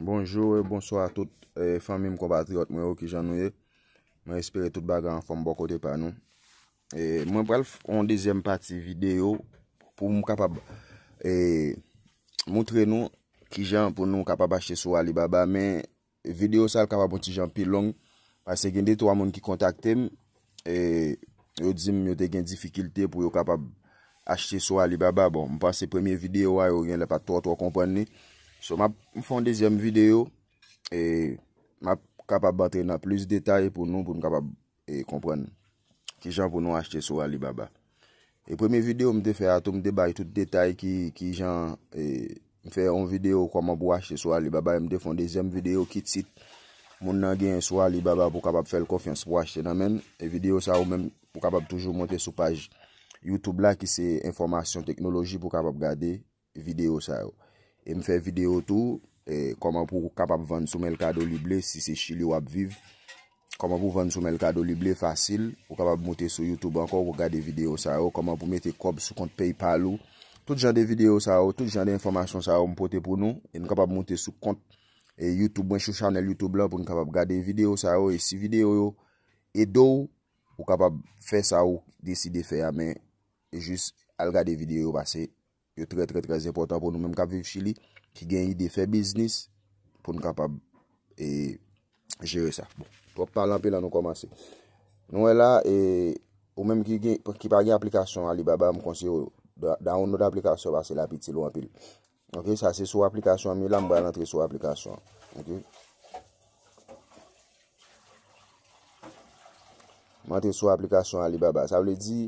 Bonjou, bonsoy a tout fami m kon patriot mwen yo ki jan nou ye. Mwen espere tout bagan an fom bokote pa nou. Mwen pral fon dezem pati video pou m kapab moutre nou ki jan pou nou kapab achete sou Alibaba. Men video sal kapab mouti jan pi long. Pase gen de to a moun ki kontakte m. Yo di m yote gen difikilte pou yo kapab achete sou Alibaba. M pan se premiye video a yo gen le pati to a to a kompwenni. So m ap m fon dezyem video e m ap kapap bate na plus detay pou nou pou m kapap e kompren ki jan pou nou achete sou Alibaba. E preme video m de fe ato m de bay tout detay ki jan e, m fe an video kwa m ap ou achete sou Alibaba. M de fon dezyem video kit sit moun nan gen sou Alibaba pou kapap fel kofyans pou achete nan men. E video sa ou men pou kapap toujou monte sou page Youtube la ki se informasyon teknologi pou kapap gade video sa ou. E mfe video tou, e koman pou w kapap vande sou mel kado lible si se chile w ap viv. Koman pou vande sou mel kado lible fasil, w kapap monte sou YouTube anko w gade video sa yo. Koman pou mette kob sou kont PayPal ou. Tout jan de video sa yo, tout jan de informasyon sa yo m pote pou nou. E n kapap monte sou kont e YouTube, mwen sou chanel YouTube la pou n kapap gade video sa yo. E si video yo, e dou w kapap fe sa yo, desi de fe a men, e jis al gade video yo basi. yo tre tre tre zepotan pou nou menm kap viv chili ki gen ide fe biznis pou nou kapab e jere sa bon, to palan api la nou komanse nou e la e ou menm ki parge aplikasyon alibaba m konsi yo dan un nou aplikasyon vase la pitil ou apil ok, sa se sou aplikasyon, mi lan ba lan tre sou aplikasyon ok lan tre sou aplikasyon alibaba sa vle di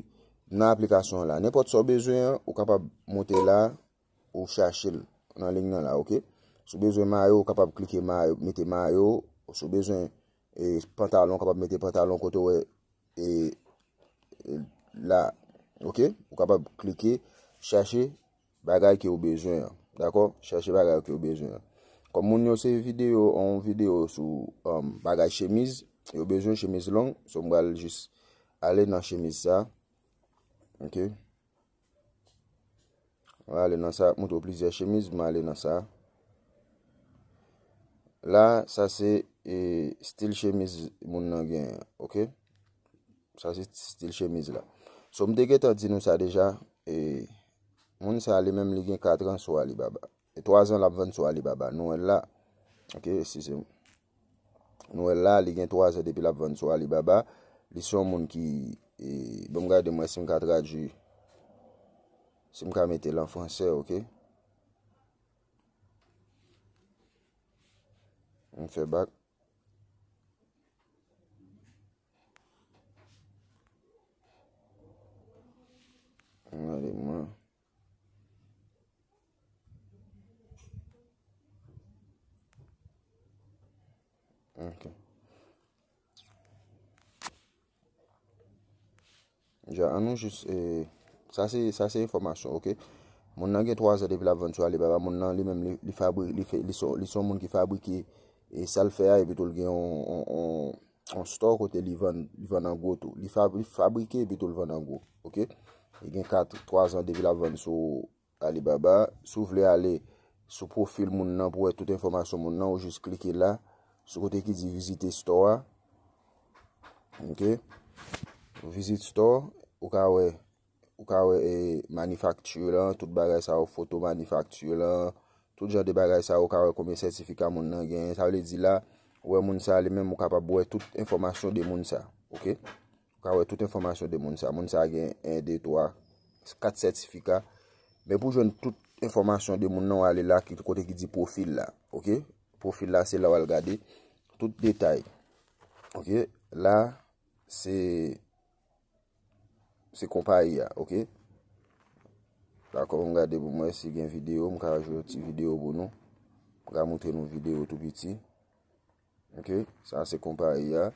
nan aplikasyon la, nepot sou bezwen, ou kapab mote la, ou chache nan link nan la, ok? Sou bezwen mayo, ou kapab klike, mete mayo, ou sou bezwen e, pantalon, kapab mete pantalon kote we, e, e la, ok? Ou kapab klike, chache bagay ki ou bezwen ya, dako? Chache bagay ki ou bezwen ya. Komoun yo se video, an video sou um, bagay chemise, yo bezwen chemise long, sou mwal jis ale nan chemise sa, Mwen alè nan sa, mwen tou plizè chemise, mwen alè nan sa. La, sa se e, stil chemise mwen nan gen, ok? Sa se stil chemise la. So mwen degè ta di nou sa deja, e, mwen sa alè mèm li gen 4 an sou Alibaba. E 3 an la bvan sou Alibaba. Nou el la, ok? Nou el la, li gen 3 an depi la bvan sou Alibaba. Li son mwen ki... E, Bèm gade mwen si m ka tradu. Si m ka metè lan fonse, ok? M fè bak. M gade mwen. Ok. Ok. jan nou jis e sa se informasyon ok moun nan gen 3 an de vilav 20 sou alibaba moun nan li mèm li fabri li son moun ki fabri ki e sal feyay bi e tou li gen an store kote li ven li fabri ki bi tou li ven an go ok e gen 4 an de vilav 20 sou alibaba sou vle ale sou profil moun nan pou et tout informasyon moun nan ou jis klike la sou kote ki di visite store ok visit store, ou ka we ou ka we e, manufaktur tout bagay sa ou foto manufaktur tout jan de bagay sa ou ka we kome sertifika moun nan gen, sa ou le di la ou we moun sa ale men mou kapabwe tout informasyon de moun sa, ok ou ka we tout informasyon de moun sa moun sa gen 1, 2, 3, 4 sertifika, men pou joun tout informasyon de moun nan wale la kote ki di profil la, ok profil la se la wale gade, tout detay ok, la se Se kompa iya, okey? Tako, mga debou mwen si gen video, mka ajo ti video bonon. Mga mouten nou video tout biti. Okey, san se kompa iya.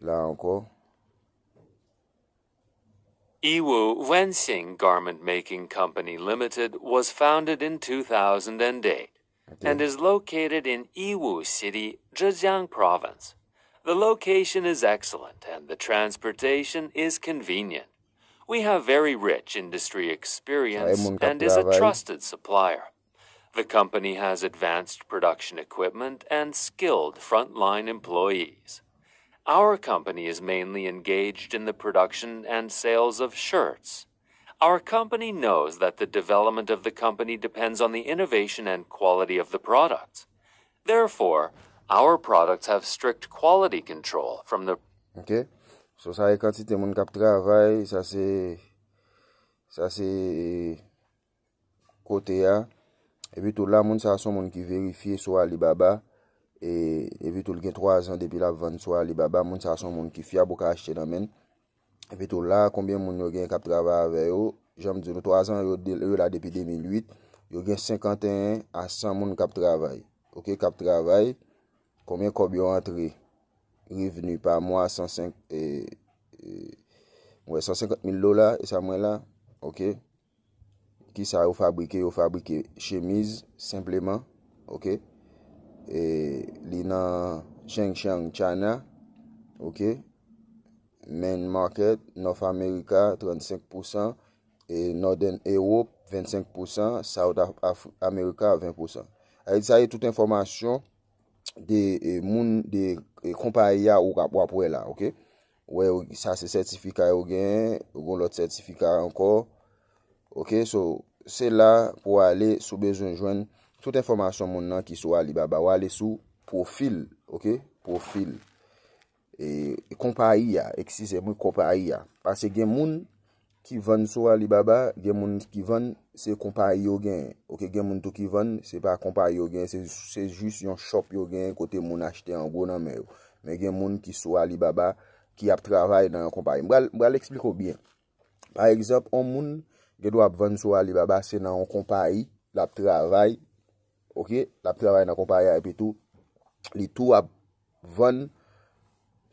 La anko. Iwo Wensing Garment Making Company Limited was founded in 2008 and is located in Iwo City, Zhejiang Province. The location is excellent and the transportation is convenient. We have very rich industry experience and is a trusted supplier. The company has advanced production equipment and skilled frontline employees. Our company is mainly engaged in the production and sales of shirts. Our company knows that the development of the company depends on the innovation and quality of the products. Therefore, our products have strict quality control from the Okay. So sa e kantite moun kap travay, sa se kote ya. E vitou la, moun sa son moun ki verifiye sou alibaba. E vitou e li gen 3 an depi la vant sou alibaba, moun sa son moun ki fya boka achete damen. E vitou la, konbyen moun yo gen kap travay aveyo. Jam di nou 3 an yo la depi 2008, yo gen 51 a 100 moun kap travay. Ok, kap travay, konbyen kobyo antreye. Riveni pa mwa, 105, e, wè, 150,000 dola, e sa mwen la, ok, ki sa ou fabrike, ou fabrike, chemise, simplement, ok, e, li nan, Chengcheng, China, ok, main market, North America, 35%, e, Northern Europe, 25%, South America, 20%, a, sa yè e tout informasyon, de, e, moun, de, E kompa aya ou kap wap wè la, ok? Wè ou sa se sertifika yo gen, ou gon lot sertifika anko, ok? So, se la pou wale sou bezon jwen, tout informasyon moun nan ki sou alibaba, wale sou profil, ok? Profil. E, e kompa aya, eksize moun kompa aya. Pase gen moun, Ki ven sou alibaba, gen moun ki ven, se kompay yo gen. Ok, gen moun tou ki ven, se pa kompay yo gen. Se jis yon shop yo gen, kote moun achete an go nan men yo. Men gen moun ki sou alibaba, ki ap travay nan yon kompay. Mbra l'ekspliko bien. Par ekzap, an moun gen dwa ap ven sou alibaba, se nan yon kompay, la ap travay. Ok, la ap travay nan kompay a epi tou. Li tou ap ven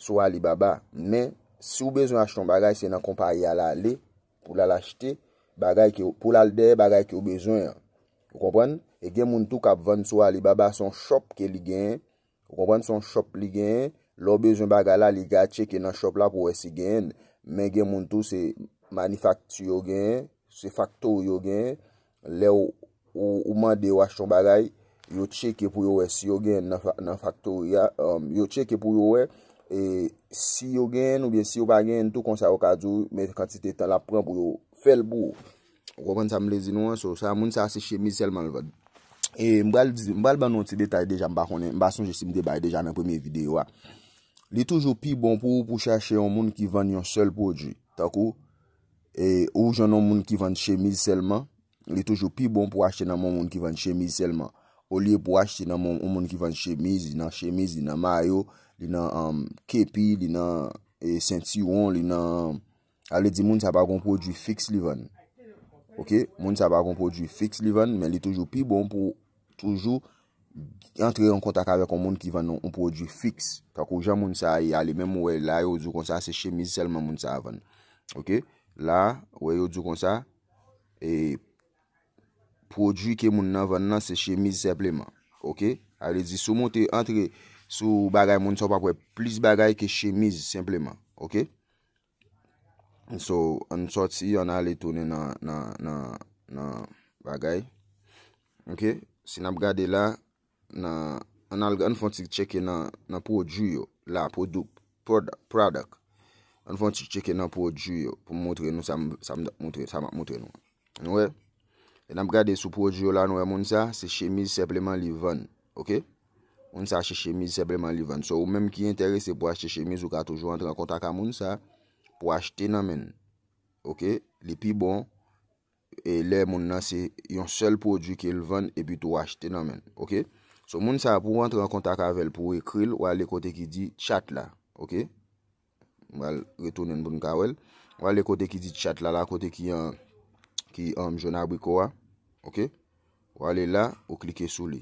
sou alibaba. Men, si ou bezon acheton bagay, se nan kompay yalale. pou la lachete, bagay ki ou, pou la lde bagay ki ou bezwen, ou kompon, e gen moun tou kap ven sou alibaba son shop ke li gen, ou kompon son shop li gen, lo bezwen bagala li gache ke nan shop la pou wesi gen, men gen moun tou se manifaktyo gen, se fakto yo gen, le ou, ou mande wach ton bagay, yo cheke pou yo wesi yo gen nan fakto um, yo gen, E si yo gen ou biye si yo ba gen, tout kon sa yo ka djou, me kati te tan la pran pou yo fel bou. Wakon sa mle zinou an, so sa moun sa ase chemise selman lwad. E mbal ban nou ti detay deja mba konen, mba son jesi mde bay deja nan pwemye videyo an. Li toujou pi bon pou ou pou chache yon moun ki vande yon sel podri, takou? E ou jen yon moun ki vande chemise selman, li toujou pi bon pou achte nan moun moun ki vande chemise selman. Ou li pou achte nan moun moun ki vande chemise, yon chemise, yon mayo... li nan um, kepi, li nan e, sentiyon, li nan... alè di moun sa bagon prodjou fix li van. Ok? Moun sa bagon prodjou fix li van, men li toujou pi bon pou toujou entre yon kontak avek yon moun ki van yon prodjou fix. Kwa kou jan moun sa yi, alè mèm wè, la yon djou kon sa se chemiz selman moun sa van. Ok? La, wè yon djou kon sa, e... prodjou ke moun nan van nan se chemiz sepleman. Ok? Alè di sou moun te entre... Sou bagay moun sopa kwe, plis bagay ke shemiz sepleman, okey? So, an sot si, an ale toni nan bagay, okey? Si nap gade la, an alga, an fon si cheke nan pou ojuyo la, pou dup, prod, prodak. An fon si cheke nan pou ojuyo pou moutre nou sa moutre nou. Nou we, e nap gade sou pou ojuyo la nou we moun sa, se shemiz sepleman li van, okey? Moun sa che chemise sebleman li ven. So ou menm ki interese pou achte chemise ou ka toujou entran kontak a moun sa pou achte nan men. Ok. Li pi bon. E le moun nan se yon sel prodjou ki el ven e bitou achte nan men. Ok. So moun sa pou entran kontak a vel pou ekril wale kote ki di tchat la. Ok. Mwal retounen bon ka wel. Wale kote ki di tchat la la kote ki yon jona wiko a. Ok. Wale la ou klike sou li.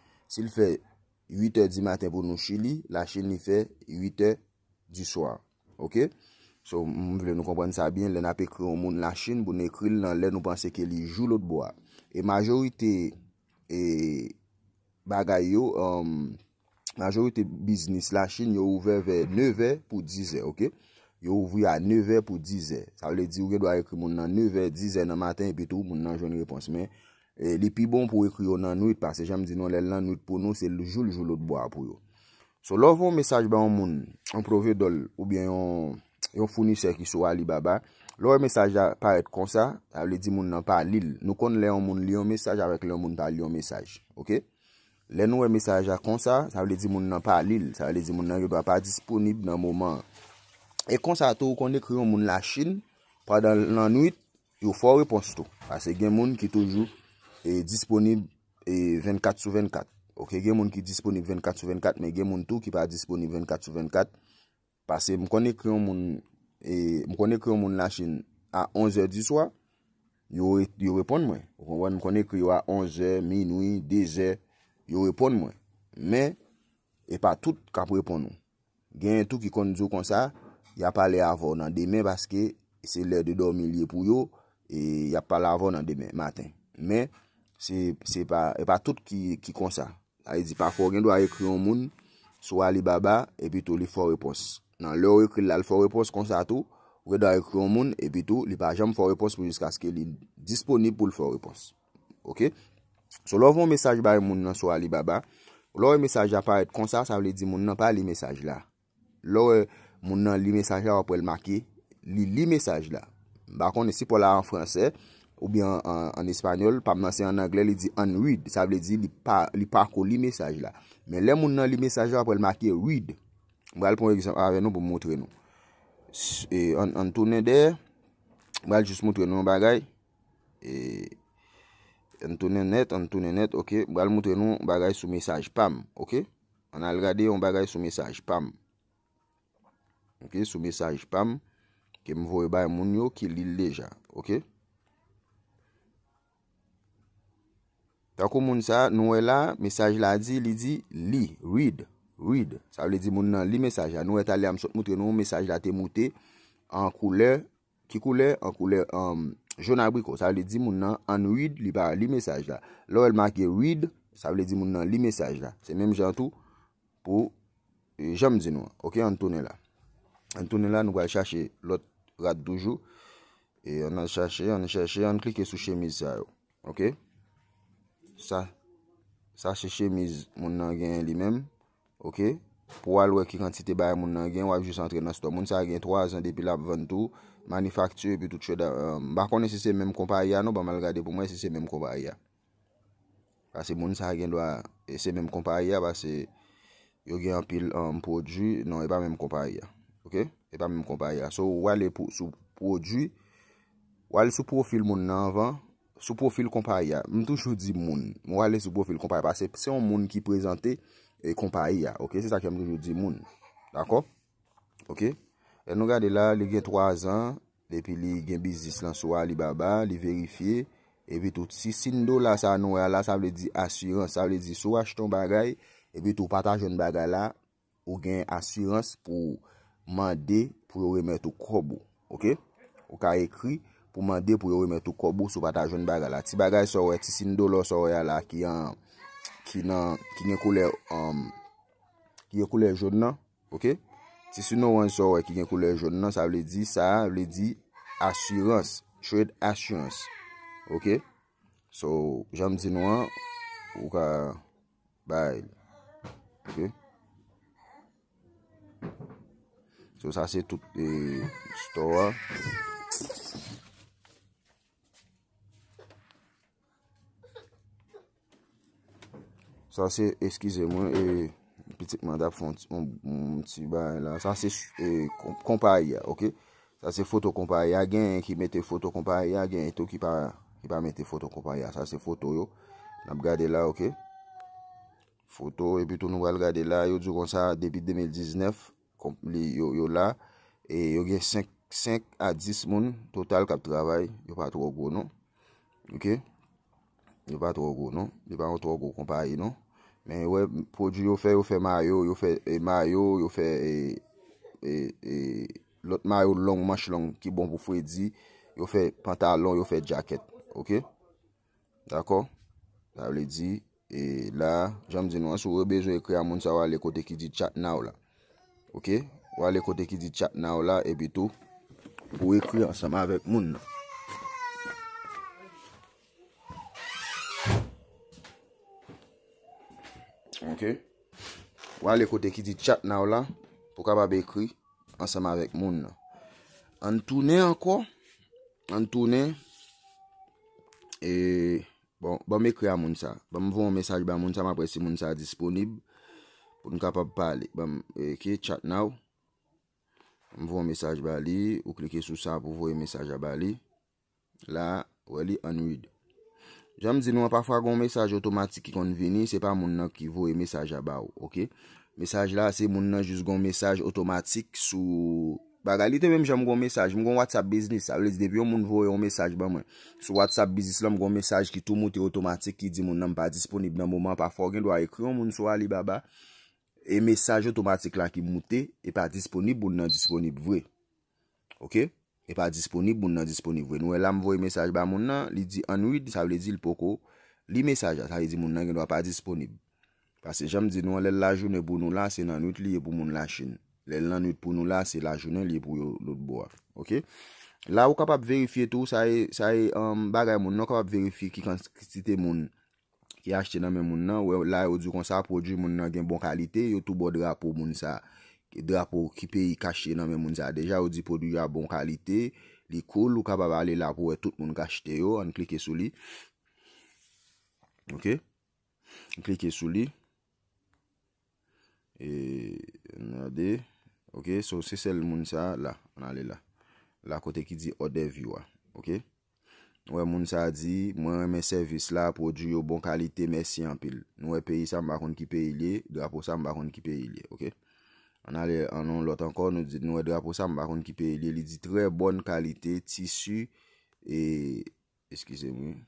Sil fè 8è di maten pou nou chili, la chini fè 8è di soar, ok? So, moun vle nou kompren sa bin, lè na pekri yon moun la chini, pou nou ekri lè nou panse ke li jou lout bo a. E majorite bagay yo, um, majorite biznis la chini yo ouve vè 9è pou 10è, ok? Yo ouve vè 9è pou 10è. Sa wè di wè dwa ekri moun nan 9è, 10è nan maten, epi tou moun nan jouni reponsmen, E, li pi bon pou ekri yo nanouit Pase janm di nan lè nanouit pou nou Se jou ljou ljou lout bo a pou yo So lò vò mesaj ba yon moun Yon profe dol oubyen yon Yon founi seki sou alibaba Lò yon mesaj pa et konsa Sa vle di moun nan pa lil Nou kon lè yon moun li yon mesaj Avèk lè yon moun ta li yon mesaj Ok Lè nou yon mesaj ya konsa Sa vle di moun nan pa lil Sa vle di moun nan yon pa disponib nan mouman E konsa tou kon ekri yon moun la chine Padan lanouit Yon fò reposto Pase gen moun ki toujou e disponib 24 e sou 24. Ok, gen moun ki disponib 24 sou 24, men gen moun tou ki pa disponib 24 sou 24, pase m konen kri yon moun, e, m konen kri yon moun la chen, a 11 di swa, yo repon mwen. M konen kri yon a 11, minoui, deje, yo repon mwen. Men, e pa tout kap repon mwen. Gen tout ki konjou kon sa, ya pa le avon nan demen, baske se lè de dormi liye pou yo, e ya pa la avon nan demen, maten. Men, Se pa, e pa tout ki konsa. A e di pa, fò gen do a ekri yon moun, sou a li baba, e bitou li fò repons. Nan, lò re ekri lal fò repons konsa tou, wè do a ekri yon moun, e bitou, li pa jèm fò repons moun jiska skè li disponib pou l'fò repons. Ok? So, lò voun mesaj ba yon moun nan sou a li baba, lò e mesaj a pa et konsa, sa vle di moun nan pa li mesaj la. Lò e, moun nan li mesaj la wap wèl maki, li li mesaj la. Bakon, e si pou la an fransè, Ou byan an Espanyol, pam nasen an Angle li di un read. Sa vle di li parko li mesaj la. Men le moun nan li mesaj la pou el make read. Mbal pou mwen egisem, a ven nou pou mwotre nou. E an toune de, mbal jis mwotre nou an bagay. E an toune net, an toune net, ok. Mbal mwotre nou an bagay sou mesaj pam, ok. An al gadey an bagay sou mesaj pam. Ok, sou mesaj pam. Ke mwoy bay moun yo ki li leja, ok. Sa akou moun sa nou e la, mesaj la di, li di li, read, read, sa vle di moun nan li mesaj la, nou e tali am sot moutre nou, mesaj la te moutre, an koule, ki koule, an koule, an joun abriko, sa vle di moun nan, an read, li bar, li mesaj la, lò el make read, sa vle di moun nan, li mesaj la, se mèm jan tou, pou, e, jèm di nou, ok, an tounen la, an tounen la, nou wè chache lot, rat doujou, e an chache, an chache, an klike sou chemise a yo, ok. Sa che chemise moun nan gen li men Ok Pou alwe ki kantite bay moun nan gen Moun sa gen 3 an depi lab 22 Manifaktye Bakon e se se men kompa aya Moun sa gen do a E se men kompa aya Yo gen apil an um, prodju Non e pa men kompa aya E pa men kompa aya So wale sou prodju Wale sou profil moun nan ven Sou profil kompa ya. Mwen toujou di moun. Mwen wale sou profil kompa ya. Pase se yon moun ki prezante, e kompa ya. Ok? Se sa ke mwen toujou di moun. Dako? Ok? E nou gade la, li gen 3 an, le pi li gen bizis lan so a li baba, li verifiye, e vitou ti. Sin do la sa nou ya la, sa vle di asyran. Sa vle di so achiton bagay, e vitou patajon bagay la, ou gen asyran pou mande, pou remet ou krobo. Ok? Ou ka ekri, pou mande pou yo wè mè tou kobou sou pata joun baga la. Ti bagay sou wè, ti sindo lò sou wè la ki yon, ki nan, ki gen koule, um, ki gen koule joun nan, ok? Ti sino wè sou wè ki gen koule joun nan, sa wè di, sa wè di, assurance, trade assurance, ok? So, janm di nou an, wè ka, bay, ok? So, sa se tout e, store, Sa se, eskize mwen, e, pitik mandap foun ti ba la. Sa se, e, kompa aya, okey. Sa se foto kompa aya. Gen en ki mette foto kompa aya, gen en tou ki pa, ki pa mette foto kompa aya. Sa se foto yo. N ap gade la, okey. Foto, e, bitou nou al gade la. Yo djou kon sa, debi 2019, komple yo yo la. E, yo gen 5, 5 a 10 moun, total kap travay. Yo pa trok go, nou. Okey. Okey. Nye pa tro go, non? Nye pa an tro go kompa yi, non? Men yon prodjou yon fè, yon fè mayo, yon fè e, mayo, yon fè... E, e, e... Lot mayo long, mash long, ki bon pou fwe di. Yon fè pantalon, yon fè jaket. Ok? D'akor? Ta wle di. E... La... Jam di nou an sou wè bejou ekri an moun sa wale kote ki di chat nou la. Ok? Wale kote ki di chat nou la e bitou. Wwe ekri an sama avèk moun, non? Ok, wale kote ki di chat nou la, pou ka ba bekri, an sa ma rek moun la. An toune anko, an toune, e bon, ba me kri a moun sa. Ba m vou an mesaj ba moun sa, ma prese moun sa disponib pou nou kapab pale. Ok, e, e chat nou, m vou an mesaj ba li, ou klike sou sa pou vou e mesaj a ba li. La, wale an vide. Jam di nou an pa fwa goun mesaj otomatik ki konveni, se pa moun nan ki vou e mesaj abaw, okey? Mesaj la se moun nan jiz goun mesaj otomatik sou... Bagalite mèm jan moun goun mesaj, moun goun WhatsApp biznis, alè di devyon moun vou e yon mesaj ba mwen. Sou WhatsApp biznis la moun goun mesaj ki tou mouti otomatik ki di moun nan pa disponib nan mouman pa fwo gen do a ekri yon moun sou Ali Baba. E mesaj otomatik la ki mouti e pa disponib ou nan disponib vwe, okey? E pa disponib moun nan disponib we nou e la mvoye mesaj ba moun nan li di anwit sa ou li di lpoko li mesaj a sa li di moun nan genwa pa disponib Pase janm di nou a lèl lajoun e pou nou la se nanwit li e pou moun la chen lèl nanwit pou nou la se lajoun e li e pou lout bo af La ou kapap verifiye tou sa e, e um, bagay moun nan kapap verifiye ki kansite moun ki achte nanmen moun nan Ou e la ou di kon sa projou moun nan gen bon kalite yo tou bodra pou moun sa a Dwa pou ki peyi kache nan men moun sa. Deja ou di produyo a bon kalite. Li kol ou ka ba bale la pou we tout moun kache te oh, yo. An klike sou li. Ok. Klike sou li. E. Nade. Ok. So se sel moun sa la. An ale la. La kote ki di odev yo a. Ok. Nou we moun sa di. Mwen men servis la produyo bon kalite men si an pil. Nou we peyi sa mba kon ki peyi li. Dwa pou sa mba kon ki peyi li. Ok. An alè, an an lot ankon, nou edwa pou sa, mba kon ki peye li, li di tre bon kalite, tisu, e, eskise moun.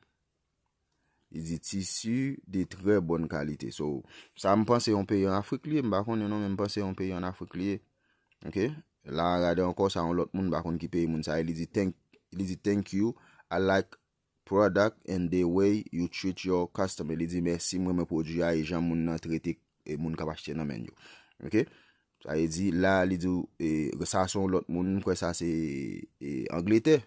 Li di tisu, de tre bon kalite. So, sa mpense yon peye an Afrik li, mba kon, yon nan mpense yon peye an Afrik li, ok? La, an gade ankon, sa an lot moun, mba kon ki peye moun, sa, li di, thank, li di, thank you, I like product and the way you treat your customer. Li di, merci mwen mwen pou di a, ah, yon moun nan trete, yon moun kapache tena men yo, ok? Aye di, la li di, resason lot moun kwen sa se Angleter,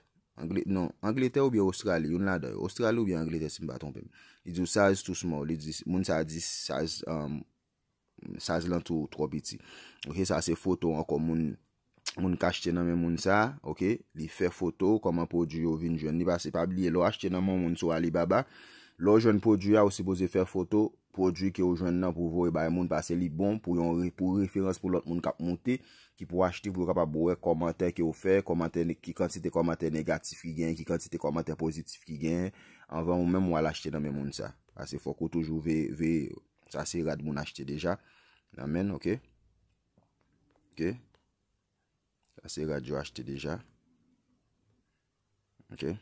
Angleter ou biye Australi, yon la do, Australi ou biye Angleter si mba tonpem. Li di, saj tou smou, li di, moun sa di saj lan tou 3 biti. Ok, sa se foto akon moun, moun kache tename moun sa, ok, li fe foto koman podruyo vin joun, li ba se pabliye. Lo achete nanman moun sou Alibaba, lo joun podruya ou se boze fe foto moun. ki ou jwen nan pou vou e bay moun pa se li bon pou yon pou referans pou lot moun kap moun te ki pou achete pou yon ka pa bou e komantè ki ou fè ki konsite komantè negatif ki gen ki konsite komantè pozitif ki gen anvan moun men mou alachete nan men moun sa a se foko toujou ve sa se yad moun achete deja namen ok ok sa se yad yo achete deja ok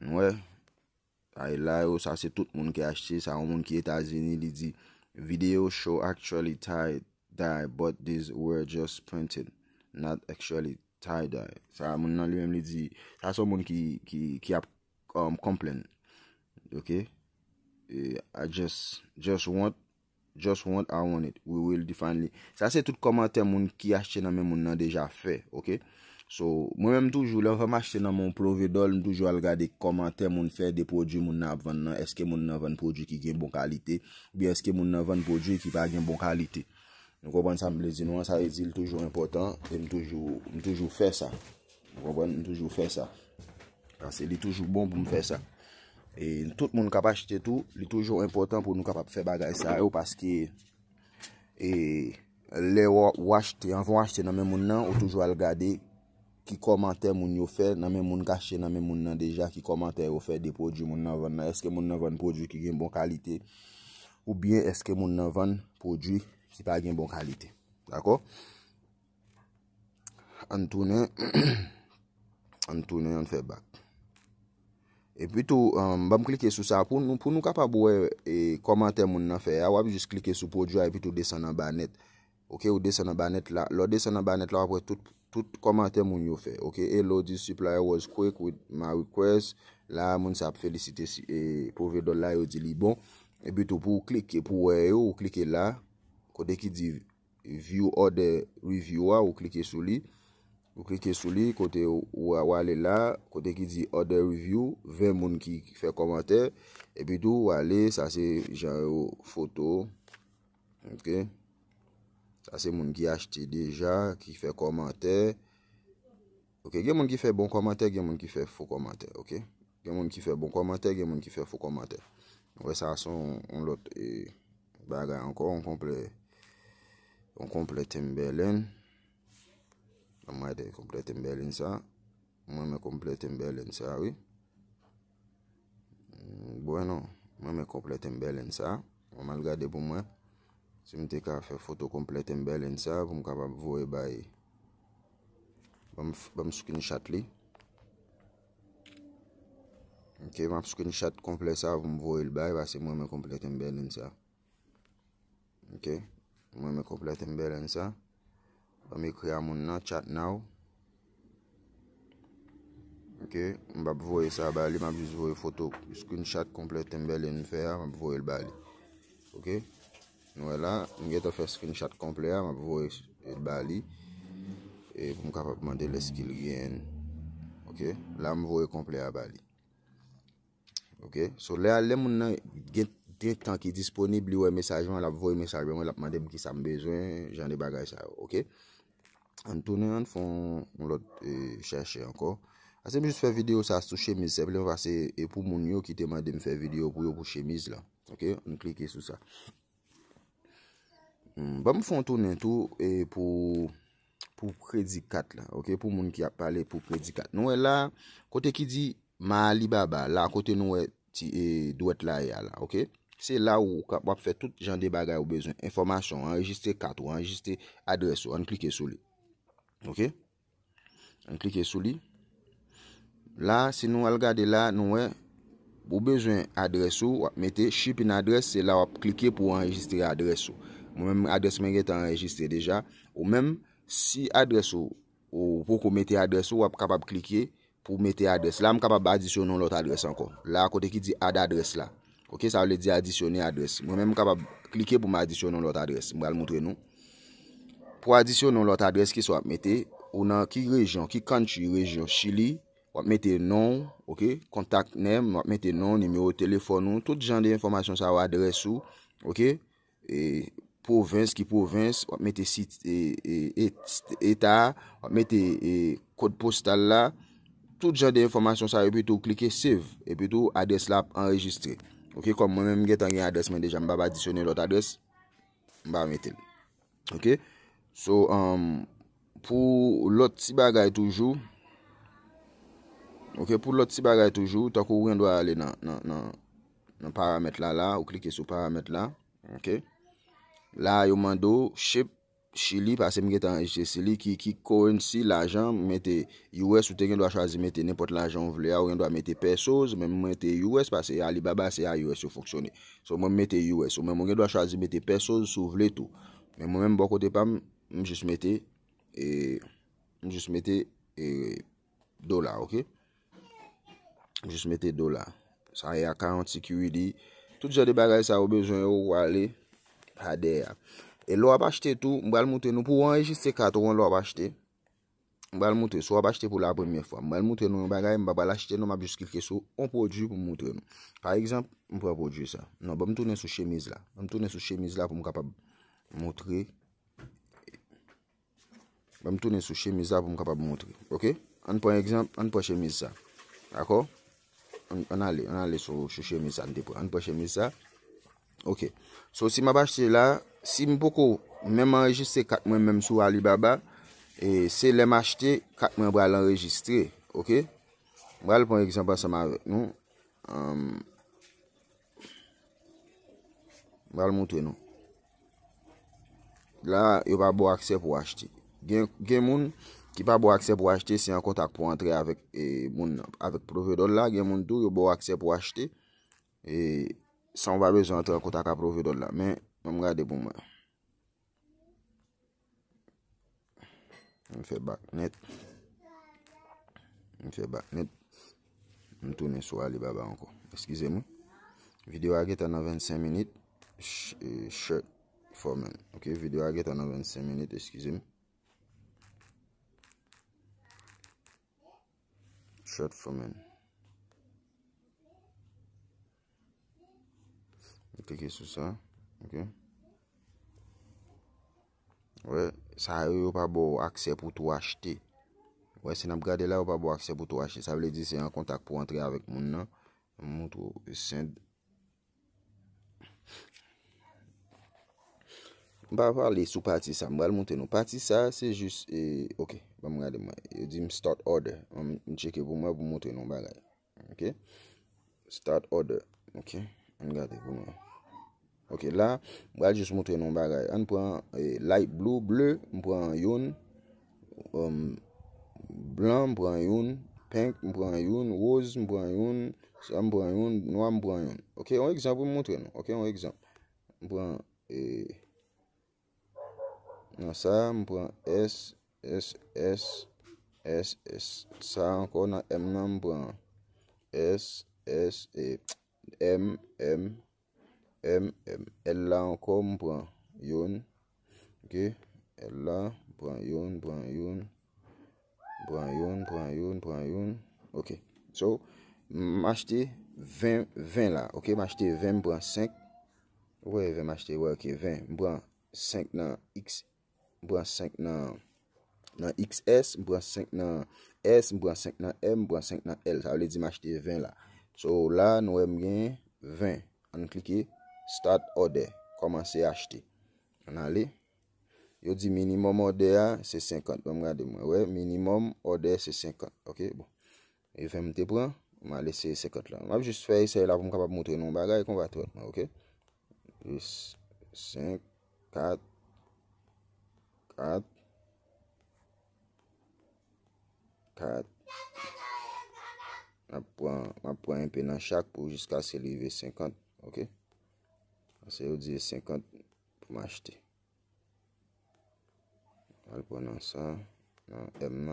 nou e Ay e la yo, sa se tout moun ki ashte, sa moun ki etaz vini li di, video show actually tie dye, but these were just printed, not actually tie dye. Sa moun nan li mwen li di, sa se moun ki, ki, ki ap, um, complain, ok? Eh, I just, just want, just want, I want it, we will definitely, sa se tout komate moun ki ashte nan men moun nan deja fe, ok? So, mwen mwen toujou, lè vèm achte nan moun providol, mwen toujou al gade komante moun fè de prodjou moun nan ap vann nan, eske moun nan vann prodjou ki gen bon kalite, bi eske moun nan vann prodjou ki pa gen bon kalite. Nou kouban san mwen zinou, an sa rezil toujou impotant, e mwen toujou fè sa. Nou kouban, mwen toujou fè sa. An se li toujou bon pou mwen fè sa. Et tout moun kap achte tou, li toujou impotant pou nou kap ap fè bagay sa yo, paske e, lè vèm achte nan mwen moun nan, mwen toujou al gade komante, Ki komantè moun yo fè, nan men moun gache nan men moun nan deja ki komantè yo fè de poujou moun nan van nan. Eske moun nan van poujou ki gen bon kalite. Ou byen eske moun nan van poujou ki pa gen bon kalite. Dako? An toune, an toune yon fè bak. E pwitou, um, bam klike sou sa, pou nou kapabou e komantè moun nan fè, a wap jis klike sou poujou a e pwitou desan nan banet. Ok, ou desan nan banet la, lo desan nan banet la wap wè tout... Tout komater moun yo fe. Ok. E lo di supplier was quick with my request. La moun sa felicite si. E pouve do la yo di li bon. E bitou pou klike pou we yo. Ou klike la. Kote ki di view other review a. Ou klike sou li. Ou klike sou li. Kote ou a wale la. Kote ki di other review. Ve moun ki fe komater. E bitou wale sa se jayou foto. Ok. Asè moun ki achte deja, ki fè komater. Ok, gen moun ki fè bon komater, gen moun ki fè fò komater, ok? Gen moun ki fè bon komater, gen moun ki fè fò komater. Nou wè sa asè, on lot bagay ankon, on komple, on komple tembelen. Amade, non, komple tembelen sa. Mwen me komple tembelen sa, wè. Bueno, bon, mwen me komple tembelen sa. Mwen mal gade pou mwen. Se m te ka fe foto kompleten belen sa, pou m ka bab vouye baye. Ba m skinshat li. Ok, ma skinshat kompleten sa, pou m vouye baye, ba se m wè mè kompleten belen sa. Ok, m wè mè kompleten belen sa. Ba m ekri a moun nan, chat nou. Ok, m bab vouye sa baye li, ma bis vouye foto, skinshat kompleten belen sa, m bab vouye baye. Ok. Nou wè la, mwen gen te fè screenshot komple a, mwen pou wè yon e bali. E pou mwen kap ap mande lè skil gen. Ok, lè mwen wè yon komple a bali. Ok, sou lè alè mwen nan gen ten ki disponibli wè mesajman, lè pou wè yon mesajman, lè ap mande mwen ki sa mbezwen jan de bagaj sa. Ok, an tonè an fon, mwen lot e, chèche anko. Ase mwen jous fè video sa sou chemise, sep lè mwen vase epou moun yo ki teman de mwen fè video pou yo pou chemise la. Ok, mwen klike sou sa. Mm, ba mou fontounen tou e Pou kredi kat la Pou moun ki ap pale pou kredi kat Nou e la kote ki di Ma Ali Baba la kote nou e Ti e dwet la e a la Se la ou wap fe tout jan de bagay Ou bezon informasyon Enregistre kat ou enregistre adres ou An klike sou li Ok An klike sou li La se nou al gade la nou e Ou bezon adres ou wap mette Ship in adres se la wap klike pou enregistre adres ou Mwen mwen mwen adres men gen tan enregistre deja. Ou mwen si adres ou pou kou mette adres ou wap kapab klike pou mette adres. La mwen kapab adisyon nou lot adres ankon. La akote ki di ad adres la. Ok, sa wale di adisyon nou adres. Mwen mwen mwen kapab klike pou mwen adisyon nou lot adres. Mwen al moutre nou. Pou adisyon nou lot adres ki sou ap mette, ou nan ki region, ki country region, Chili, wap mette non, ok, kontak nem, wap mette non, nimeyo, telefon nou, tout jan de informasyon sa wap adres ou, ok, e... Provence ki provence, wap mette sit e, e, e, etat, wap mette kod postal la. Tout jan de informasyon sa, epi tou klike save, epi tou adres la enregistre. Ok, kom mwen menm gen tangen adres men dejan, mba ba disyonen lot adres, mba mette. Ok, so um, pou lot si bagay toujou, Ok, pou lot si bagay toujou, ta kou gen do a ale nan paramet la la, ou klike sou paramet la, ok. La yo mandou, chep chili, pasè mge tan chesili, ki kon si la jan, mwete US ou te gen do a chazi mwete nepot la jan vle, a ou gen do a mwete pesos, mwen mwete US, pasè Alibaba se a US yo foksyone. So mwen mwete US, mwen mwen gen do a chazi mwete pesos sou vle tou. Mwen mwen mwote pa mwen jist e, mwete dola, ok? Jist mwete dola. Sa yi e akant, sikyou di. Tout jade bagay sa ou bezon yo wale. Ha deyak. E lo ap achete tou. Mbwa l moutre nou pou an rejiste katou an lo ap achete. Mbwa l moutre sou ap achete pou la premye fwa. Mbwa l moutre nou yon bagay mbwa l achete nou map jiski kesou. On prodjou pou moutre nou. Par exemple, mbwa prodjou sa. Nan, bè mtoune sou chemise la. Mbwa mtoune sou chemise la pou m kapab moutre. Mbwa mtoune sou chemise la pou m kapab moutre. Ok? An pwè exemple, an pwè chemise sa. Dako? An pwè chemise sa. Ok, so si m ap achete la, si m pou kou mèm anregistre kat mèm mèm sou Alibaba, e se lèm achete, kat mèm bral anregistre, ok? Bral pon eksempa sa m avèk nou, bral moutre nou. La, yo pa bo aksep ou achete. Gen moun ki pa bo aksep ou achete, se yon kontak pou antre avèk e, profèdol la, gen moun tou yo bo aksep ou achete, e... San wap bezon ati akot ak aprovi do la. Men, mwen mwen gade pou mwen. Mwen fè bak net. Mwen fè bak net. Mwen toune sou wali baba anko. Eskize mwen. Video aget an avansen menit. Shed for men. Ok, video aget an avansen menit. Eskize mwen. Shed for men. E keke sou sa. Ok. We. Sa yo yo pa bo akse pou tou achete. We. Se nam gade la yo pa bo akse pou tou achete. Sa vle di se yon kontak pou antre avik moun nan. Moun tou send. Ba vali sou pati sa. Mwal moun tenon. Pati sa se jis e. Ok. Ba mwade ma. Yo di m start order. M cheke pou mwa moun tenon. Ba la. Ok. Start order. Ok. Ok. Ok, la, mwa jis mwote nou mba gaye. An mpwa e, light blue, ble mpwa yon. Um, Blan mpwa yon. Pink mpwa yon. Rose mpwa yon. Sya mpwa yon. Nwa mpwa yon. Ok, an ekzamp mwote nou. Ok, an ekzamp. Mpwa e... Na sa mpwa S, S, S, S, S. Sa an kon na M nan mpwa S, S, E. M, M, M, M L la an kom, mpwa yon G, L la, mpwa yon, mpwa yon Mpwa yon, mpwa yon, mpwa yon Ok, so, m achete 20, 20 la Ok, m achete 20, mpwa 5 Wè, m achete, wè, ok, 20 Mpwa 5 nan X, mpwa 5 nan XS Mpwa 5 nan S, mpwa 5 nan M, mpwa 5 nan L Sa wè di m achete 20 la So, la nou em gen 20. An kliki start order. Koman se achete. An ale. Yo di minimum order se 50. Mwen mwen gade mwen. We, minimum order se 50. Ok, bon. E fèm te pran. Mwen ale se 50 la. Mwen ap jist fè yi se la pou mkapa mwote yon bagay kon vat wot. Ok. 8, 5, 4, 4, 4. Ma pou an, ma pou an en pe nan chak pou jiska se leve 50, ok? An se yo di 50 pou m'achete. Al pou nan sa, nan M,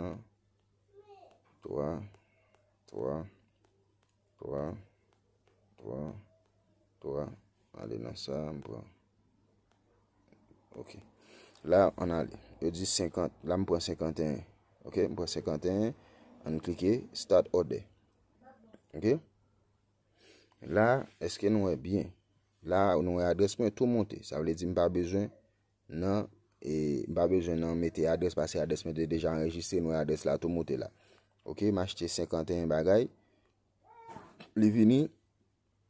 3, 3, 3, 3, 3, al nan sa, m pou an. Ok, la an al, yo di 50, la m pou an 51, ok? M pou an 51, an nou klike, start order. La, eske nou e bien La, nou e adres mwen tou monte Sa vle di mba bejwen nan Mba bejwen nan mete adres Pase non, adres mwen de deja enregistre Nou e adres la tou monte la Ok, m achete 51 bagay Li vini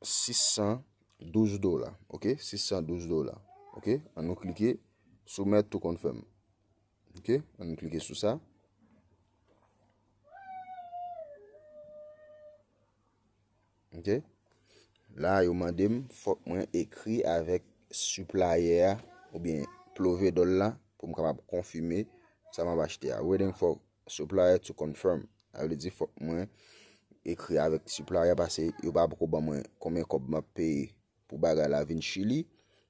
612 dola Ok, 612 dola Ok, an nou klike soumet tou konfirm Ok, an nou klike sou sa Ok, la yo mandem fok mwen ekri avèk supplier ou bien plovè dolla pou mwen konfimi sa mwen bachte a. Ah, Weden fok supplier to confirm avè di fok mwen ekri avèk supplier basè yo ba boko ba mwen komey kop mwen peyi pou baga la vin chili.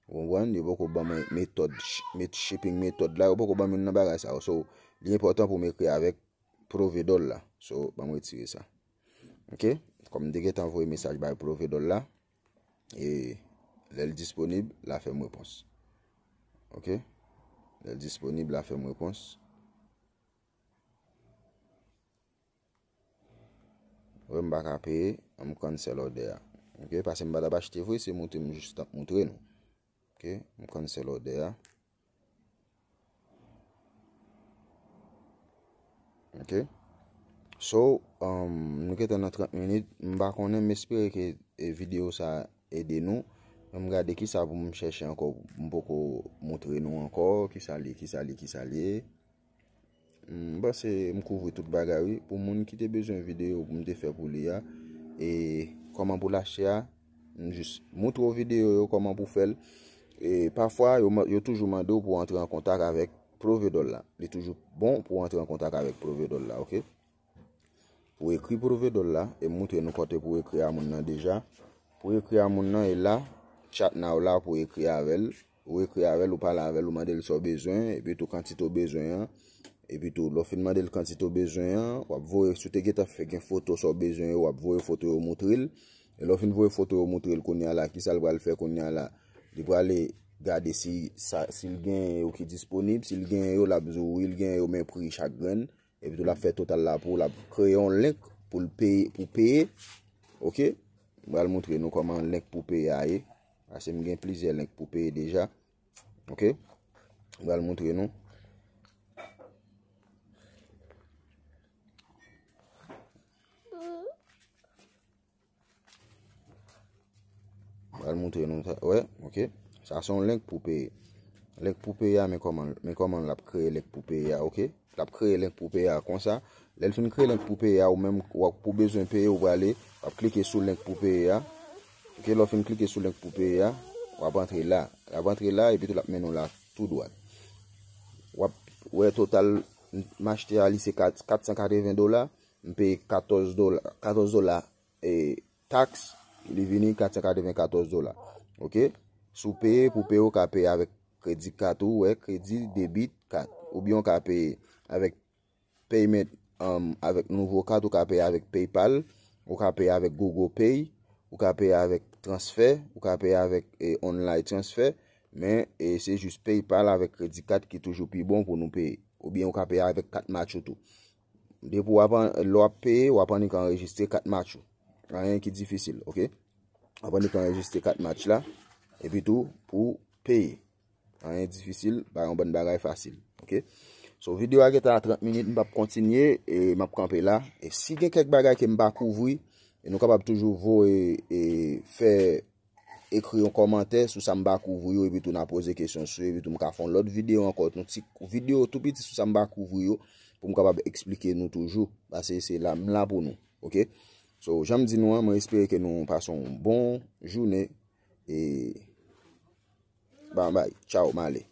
Wan, yo ba boko ba mwen metod, met shipping metod la yo ba boko ba mwen nan baga sa ou. So, liye potan pou mwen ekri avèk plovè dolla. So, ba mwen etive sa. Ok. Kom dege tanvouye mesaj ba e plove do la. E lèl disponib la fèm wèpons. Ok. Lèl disponib la fèm wèpons. Ou mba kapi. M konselo de a. Ok. Pase mba daba chitevou. Se moutou mou just ap moutou e nou. Ok. M konselo de a. Ok. Ok. So, um, nou ket an an 30 menit, mba konen m espere ke e video sa ede nou, m gade ki sa pou m cheshe anko, m boko montre nou anko, ki sa li, ki sa li, ki sa li. M mm, basi m kouvri tout bagawi pou moun ki te bezo yon video pou m defe pou li ya, e koman pou lache ya, m just moutro yon video, yon koman pou fel, e pafwa yo toujou mandou pou antre an kontak avek provi do la, li toujou bon pou antre an kontak avek provi do la, okey? Ou ekri prou ve do la, e moutre nou kote pou ekri a moun nan deja. Pou ekri a moun nan e la, chat nan ou la pou ekri avel. Ou ekri avel ou pala avel ou madel sou bezwen, e pi tou kantito bezwen ya. E pi tou lo fin madel kantito bezwen ya, wap vou e sute geta fe gen foto sou bezwen ya, wap vou e foto yo moutril. E lo fin vou e foto yo moutril kon nyan la, ki sal bal fe kon nyan la. Di bal e gade si il gen yo ki disponib, si il gen yo la bezou, il gen yo men pri chak gren. Epi tou la fè total la pou la kreyon lèk pou pèye, pou pèye, okey? Gwal mwontre nou koman lèk pou pèye a ye. Asèm gen plize lèk pou pèye deja, okey? Gwal mwontre nou. Gwal mwontre nou. Ouè, okey? Sasyon lèk pou pèye. Lèk pou pèye a men koman lèk pou pèye a, okey? La ap kreye lenk poupe ya kon sa. Lèl fin kreye lenk poupe ya ou mèm wak poubezoun peye ou wale. A ap klike sou lenk poupe ya. Ok, lò fin klike sou lenk poupe ya. Wap antre la. Wap antre la epi tout la menon la tout doan. Wap wè total mwache te alise kat 480 dola. Mpe 14 dola. 14 dola. E tax li vini 480 dola. Ok. Sou peye poupe yo ka peye avek kredi kat ou wè. Kredi debit kat. Ou biyon ka paye avèk payment um, avèk nouvo kart, ou ka paye avèk Paypal, ou ka paye avèk Google Pay, ou ka paye avèk transfer, ou ka paye avèk eh, online transfer. Men, eh, se jist Paypal avèk credit card ki toujou pi bon pou nou paye. Ou biyon ka paye avèk kat match ou tou. Depo wapan euh, lò paye, wapan ni kan rejiste kat match ou. Ranyen ki difisil, ok? Wapan ni kan rejiste kat match la. E pi tou, pou paye. Ranyen difisil, bayan ban bagay fasil. Ok, so videyo a geta la 30 minute, mba pou kontinye, e mba pou kampe la. E si gen kek bagay ke mba kouvou, e nou kabab toujou vou e, e fe ekri yon komante sou sa mba kouvou yo, e bitou na pose kesyon sou, e bitou mka fon lot videyo an kont, nou videyo tout biti sou sa mba kouvou yo, pou mka bab explike nou toujou, ba se se la mla pou nou. Ok, so janm di nou an, mwen espere ke nou prason bon jouni, e ba bay, tchao male.